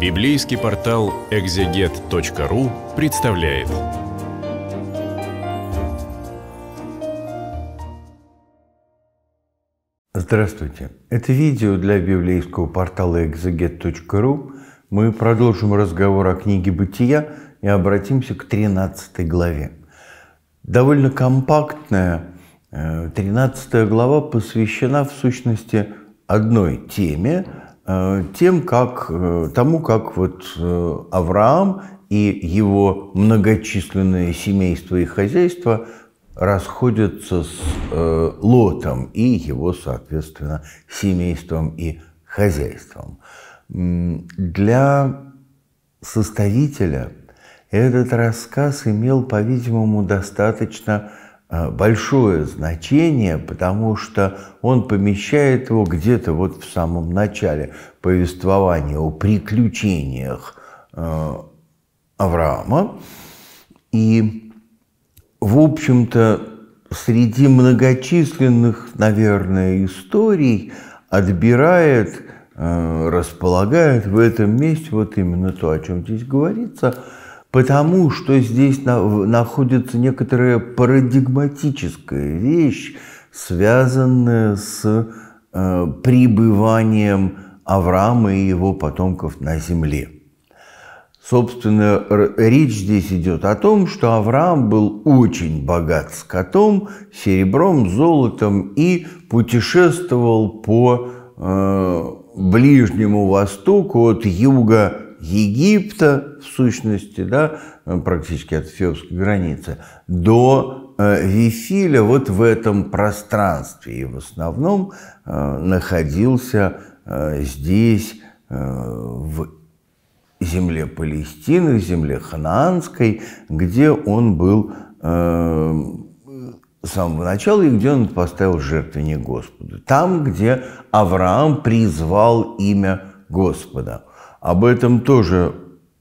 Библейский портал экзегет.ру представляет. Здравствуйте! Это видео для библейского портала экзегет.ру. Мы продолжим разговор о книге «Бытия» и обратимся к 13 главе. Довольно компактная 13 э, глава посвящена в сущности одной теме – Э, тем, как, э, тому, как вот э, Авраам и его многочисленное семейство и хозяйство расходятся с Лотом и его, соответственно, семейством и хозяйством. Для составителя этот рассказ имел, по-видимому, достаточно э, Э, большое значение, потому что он помещает его где-то вот в самом начале повествования о приключениях э, Авраама. И, в общем-то, среди многочисленных, наверное, историй отбирает, э, располагает в этом месте вот именно то, о чем здесь говорится – Потому что здесь находится некоторая парадигматическая вещь, связанная с э, пребыванием Авраама и его потомков на земле. Собственно, речь здесь идет о том, что Авраам был очень богат скотом, серебром, золотом и путешествовал по э, Ближнему Востоку от юга Египта, в сущности, да, практически от эфиопской границы, до э, Вифиля вот в этом пространстве. И в основном э, находился э, здесь, в земле Палестины, в земле Ханаанской, где он был с самого начала и где он поставил жертвенник Господу. Там, где Авраам призвал имя Господа – об этом тоже,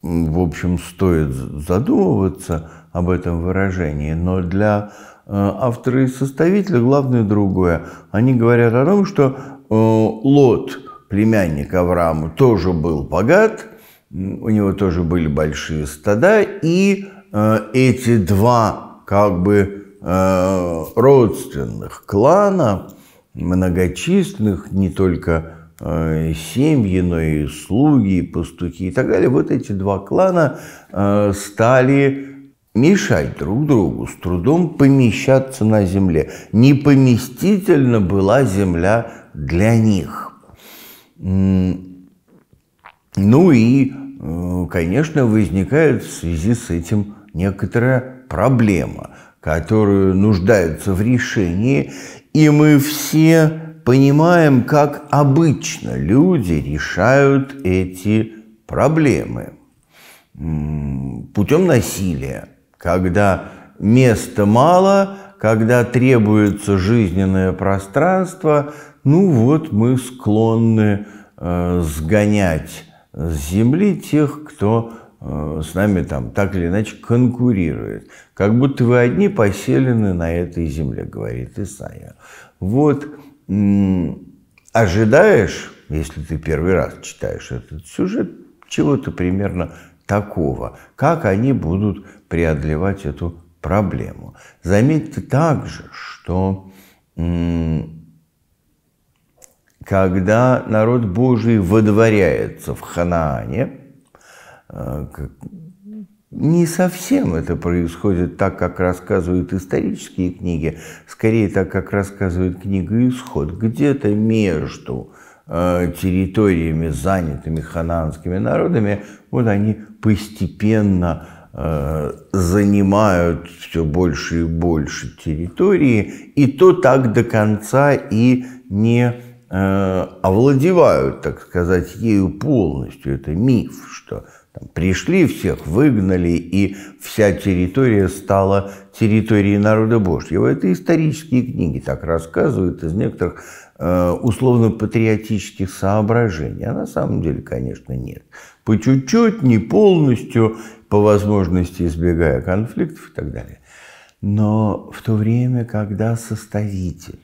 в общем, стоит задумываться, об этом выражении, но для э, автора и составителя главное другое. Они говорят о том, что э, Лот, племянник Авраама, тоже был богат, у него тоже были большие стада, и э, эти два как бы родственных клана, многочисленных, не только Э, семьи, но и слуги, и пастухи и так далее, вот эти два клана э, стали мешать друг другу, с трудом помещаться на земле. Непоместительно была земля для них. Ну и, э, конечно, возникает в связи с этим некоторая проблема, которая нуждается в решении, и мы все понимаем, как обычно люди решают эти проблемы. Путем насилия, когда места мало, когда требуется жизненное пространство, ну вот мы склонны э, сгонять с земли тех, кто э, с нами там так или иначе конкурирует. Как будто вы одни поселены на этой земле, говорит Исаия. Вот ожидаешь, если ты первый раз читаешь этот сюжет, чего-то примерно такого, как они будут преодолевать эту проблему. Заметьте также, что когда народ Божий водворяется в Ханаане, э, не совсем это происходит так, как рассказывают исторические книги, скорее так, как рассказывает книга «Исход». Где-то между э, территориями, занятыми хананскими народами, вот они постепенно э, занимают все больше и больше территории, и то так до конца и не э, овладевают, так сказать, ею полностью. Это миф, что там пришли всех, выгнали, и вся территория стала территорией народа Божьего. Это исторические книги так рассказывают из некоторых э, условно-патриотических соображений. А на самом деле, конечно, нет. По чуть-чуть, не полностью, по возможности избегая конфликтов и так далее. Но в то время, когда составитель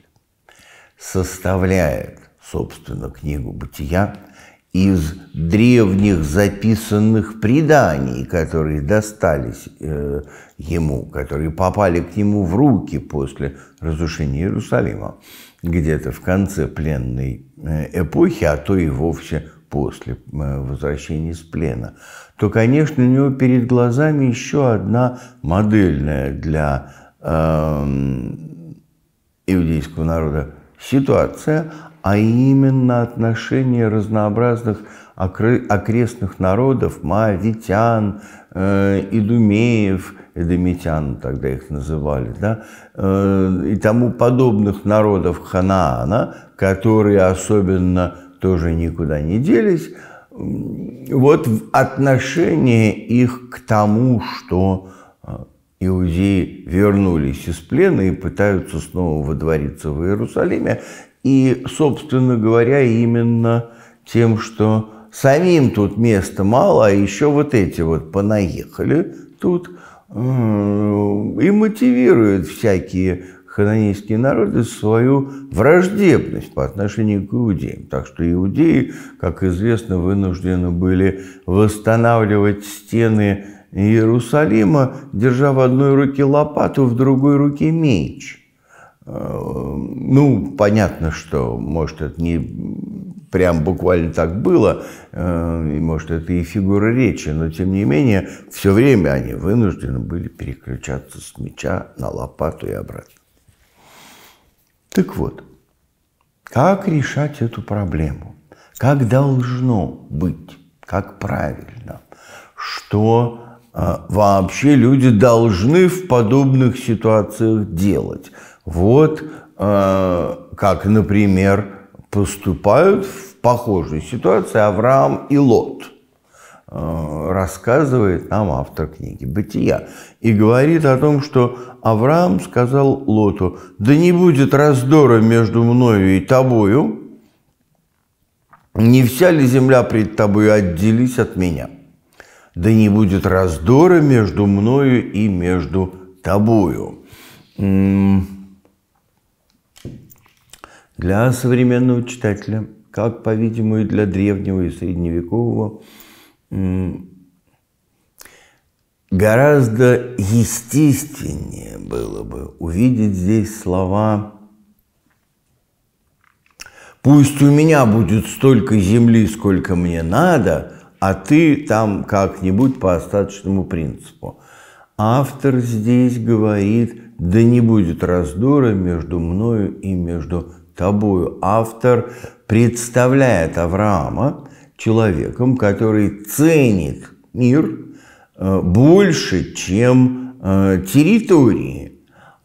составляет, собственно, книгу «Бытия», из древних записанных преданий, которые достались э, ему, которые попали к нему в руки после разрушения Иерусалима, где-то в конце пленной э, эпохи, а то и вовсе после э, возвращения с плена, то, конечно, у него перед глазами еще одна модельная для э, иудейского народа ситуация, а именно отношения разнообразных окрестных народов, маавитян, э, идумеев, эдомитян тогда их называли, да, э, и тому подобных народов Ханаана, которые особенно тоже никуда не делись, вот отношение их к тому, что э, иудеи вернулись из плена и пытаются снова водвориться в Иерусалиме, и, собственно говоря, именно тем, что самим тут места мало, а еще вот эти вот понаехали тут э, и мотивирует всякие хананейские народы свою враждебность по отношению к иудеям. Так что иудеи, как известно, вынуждены были восстанавливать стены Иерусалима, держа в одной руке лопату, в другой руке меч – Э, ну, понятно, что, может, это не прям буквально так было, э, и может, это и фигура речи, но, тем не менее, все время они вынуждены были переключаться с мяча на лопату и обратно. Так вот, как решать эту проблему? Как должно быть? Как правильно? Что э, вообще люди должны в подобных ситуациях делать – вот э, как, например, поступают в похожей ситуации Авраам и Лот, э, рассказывает нам автор книги «Бытия». И говорит о том, что Авраам сказал Лоту, «Да не будет раздора между мною и тобою, не вся ли земля пред тобою отделись от меня? Да не будет раздора между мною и между тобою» для современного читателя, как, по-видимому, и для древнего и средневекового, гораздо естественнее было бы увидеть здесь слова «Пусть у меня будет столько земли, сколько мне надо, а ты там как-нибудь по остаточному принципу». Автор здесь говорит, да не будет раздора между мною и между тобою автор представляет Авраама человеком, который ценит мир э, больше, чем э, территории.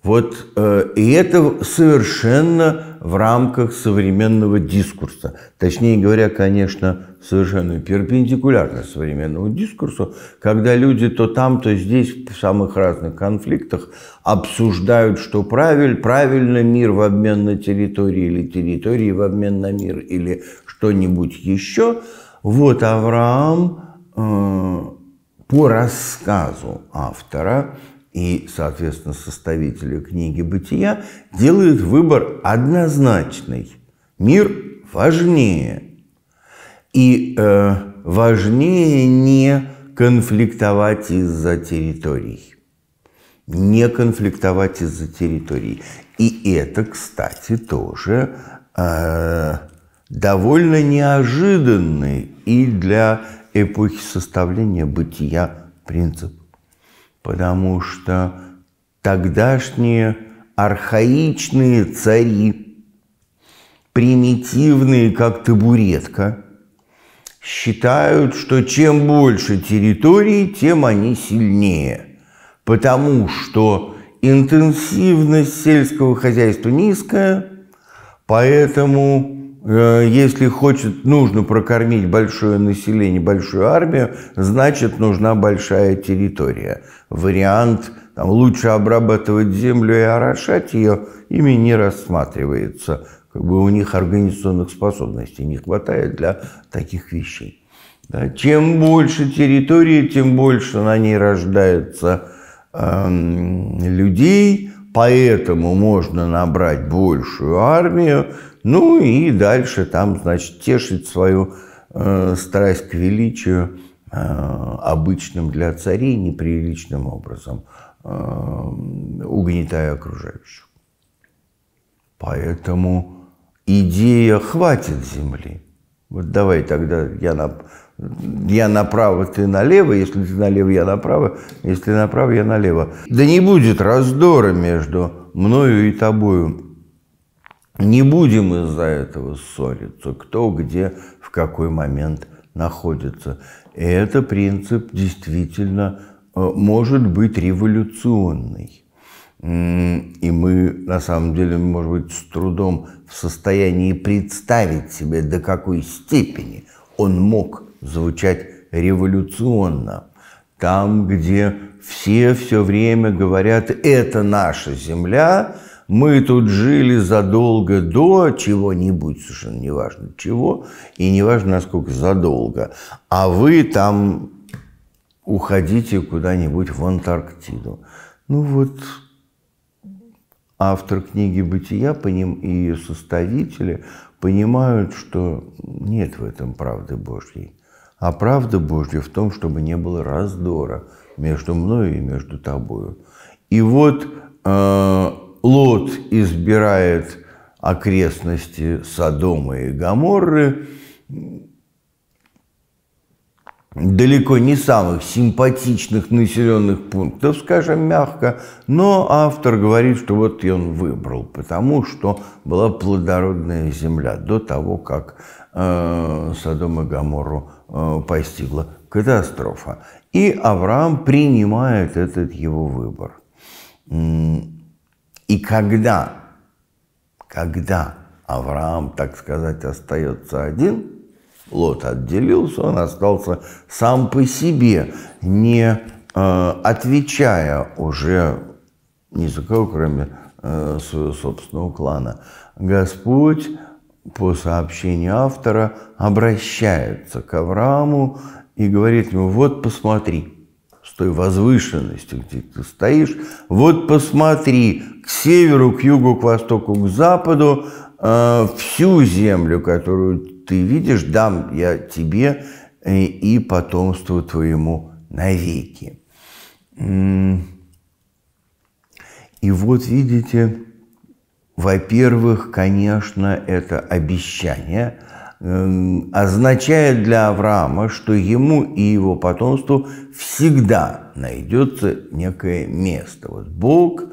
Вот э, и это совершенно в рамках современного дискурса. Точнее говоря, конечно, совершенно перпендикулярно современному дискурсу, когда люди то там, то здесь в самых разных конфликтах обсуждают, что правиль, правильно мир в обмен на территории или территории в обмен на мир или что-нибудь еще. Вот Авраам э, по рассказу автора и, соответственно, составители книги «Бытия» делают выбор однозначный. Мир важнее. И э, важнее не конфликтовать из-за территорий. Не конфликтовать из-за территорий. И это, кстати, тоже э, довольно неожиданный и для эпохи составления бытия принцип потому что тогдашние архаичные цари, примитивные, как табуретка, считают, что чем больше территории, тем они сильнее, потому что интенсивность сельского хозяйства низкая, поэтому Э, если хочет, нужно прокормить большое население, большую армию, значит, нужна большая территория. Вариант там, лучше обрабатывать землю и орошать ее ими не рассматривается. Как бы у них организационных способностей не хватает для таких вещей. Да. Чем больше территории, тем больше на ней рождается э, людей, поэтому можно набрать большую армию, ну и дальше там, значит, тешить свою э, страсть к величию э, обычным для царей неприличным образом, э, угнетая окружающих. Поэтому идея «хватит земли». Вот давай тогда я, на, я направо, ты налево, если ты налево, я направо, если ты направо, я налево. Да не будет раздора между мною и тобою. Не будем из-за этого ссориться, кто где в какой момент находится. И это принцип действительно э, может быть революционный. И мы, на самом деле, может быть, с трудом в состоянии представить себе, до какой степени он мог звучать революционно. Там, где все все время говорят «это наша земля», мы тут жили задолго до чего-нибудь, совершенно неважно чего, и неважно, насколько задолго. А вы там уходите куда-нибудь в Антарктиду. Ну вот автор книги «Бытия» поним... и ее составители понимают, что нет в этом правды Божьей. А правда Божья в том, чтобы не было раздора между мною и между тобою. И вот э, Лот избирает окрестности Содома и Гаморры, далеко не самых симпатичных населенных пунктов, скажем мягко, но автор говорит, что вот и он выбрал, потому что была плодородная земля до того, как э, Содом и Гамору э, постигла катастрофа. И Авраам принимает этот его выбор. И когда, когда Авраам, так сказать, остается один, Лот отделился, он остался сам по себе, не э, отвечая уже ни за кого, кроме э, своего собственного клана. Господь по сообщению автора обращается к Аврааму и говорит ему, вот посмотри – той возвышенности, где ты стоишь. Вот посмотри к северу, к югу, к востоку, к западу, э, всю землю, которую ты видишь, дам я тебе э, и потомству твоему навеки. И вот видите, во-первых, конечно, это обещание – Эм, означает для Авраама, что ему и его потомству всегда найдется некое место. Вот Бог,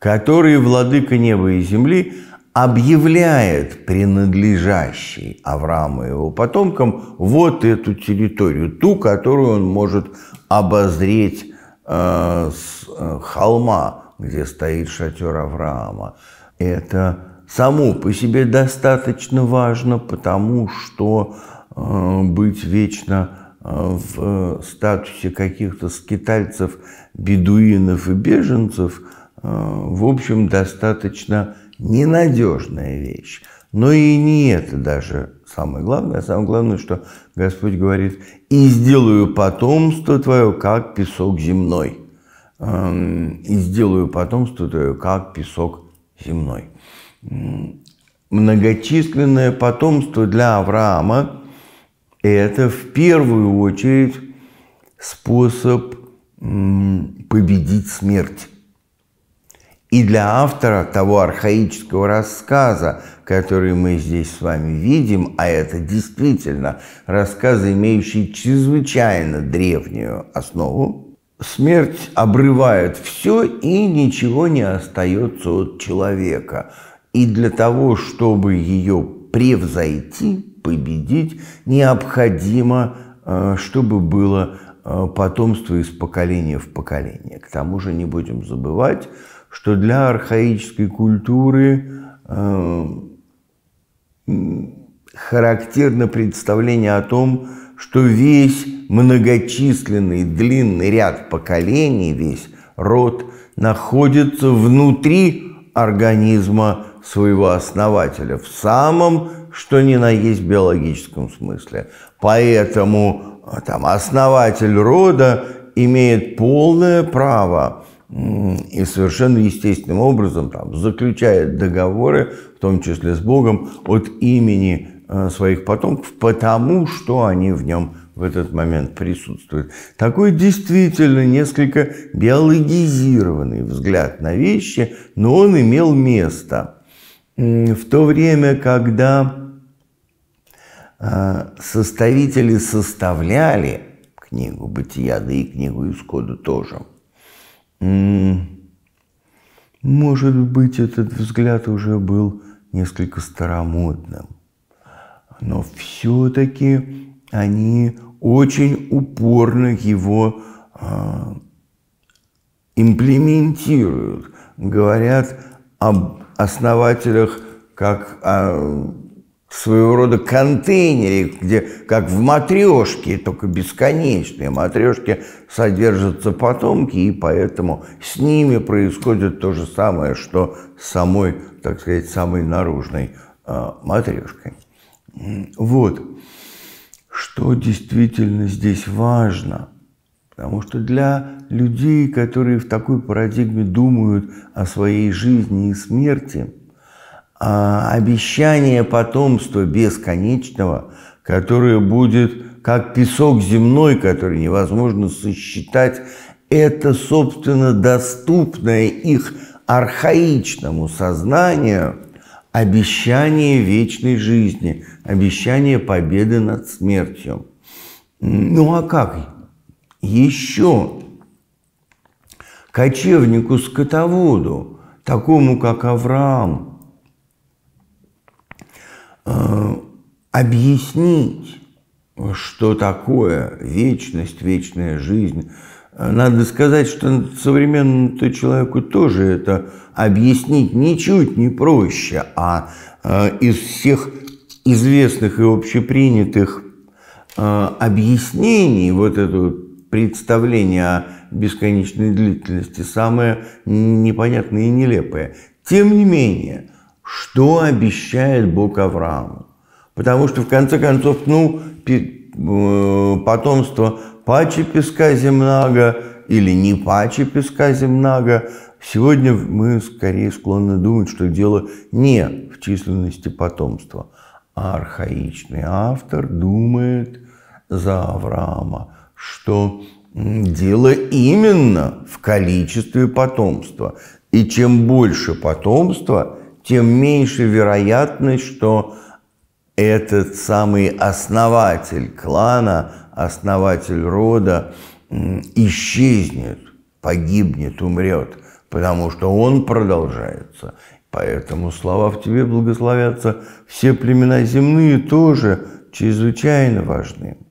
который владыка неба и земли, объявляет принадлежащий Аврааму и его потомкам вот эту территорию, ту, которую он может обозреть э, с э, холма, где стоит шатер Авраама. Это само по себе достаточно важно, потому что э, быть вечно э, в статусе каких-то скитальцев, бедуинов и беженцев, э, в общем, достаточно ненадежная вещь. Но и не это даже самое главное. Самое главное, что Господь говорит, «И сделаю потомство твое, как песок земной». Эм, «И сделаю потомство твое, как песок земной. Многочисленное потомство для Авраама – это в первую очередь способ победить смерть. И для автора того архаического рассказа, который мы здесь с вами видим, а это действительно рассказы, имеющие чрезвычайно древнюю основу, Смерть обрывает все, и ничего не остается от человека. И для того, чтобы ее превзойти, победить, необходимо, э, чтобы было э, потомство из поколения в поколение. К тому же не будем забывать, что для архаической культуры э, характерно представление о том, что весь многочисленный длинный ряд поколений, весь род находится внутри организма своего основателя в самом, что ни на есть биологическом смысле. Поэтому а, там, основатель рода имеет полное право и совершенно естественным образом там, заключает договоры, в том числе с Богом, от имени Э, своих потомков, потому что они в нем в этот момент присутствуют. Такой действительно несколько биологизированный взгляд на вещи, но он имел место. В то время, когда э, составители составляли книгу «Бытия», да и книгу «Исхода» тоже, может быть, этот взгляд уже был несколько старомодным но все-таки они очень упорно его э, имплементируют, говорят об основателях как о своего рода контейнере, где как в матрешке, только бесконечные матрешки содержатся потомки, и поэтому с ними происходит то же самое, что с самой, так сказать, самой наружной э, матрешкой. Вот. Что действительно здесь важно? Потому что для людей, которые в такой парадигме думают о своей жизни и смерти, а обещание потомства бесконечного, которое будет как песок земной, который невозможно сосчитать, это, собственно, доступное их архаичному сознанию – обещание вечной жизни, обещание победы над смертью. Ну а как еще кочевнику-скотоводу, такому как Авраам, э, объяснить, что такое вечность, вечная жизнь, надо сказать, что современному человеку тоже это объяснить ничуть не проще, а э, из всех известных и общепринятых э, объяснений вот это представление о бесконечной длительности самое непонятное и нелепое. Тем не менее, что обещает Бог Аврааму? Потому что, в конце концов, ну, э, потомство паче песка земного или не паче песка земного, сегодня мы скорее склонны думать, что дело не в численности потомства, а архаичный автор думает за Авраама, что дело именно в количестве потомства. И чем больше потомства, тем меньше вероятность, что этот самый основатель клана основатель рода исчезнет, погибнет, умрет, потому что он продолжается. Поэтому слова в тебе благословятся все племена земные тоже чрезвычайно важны.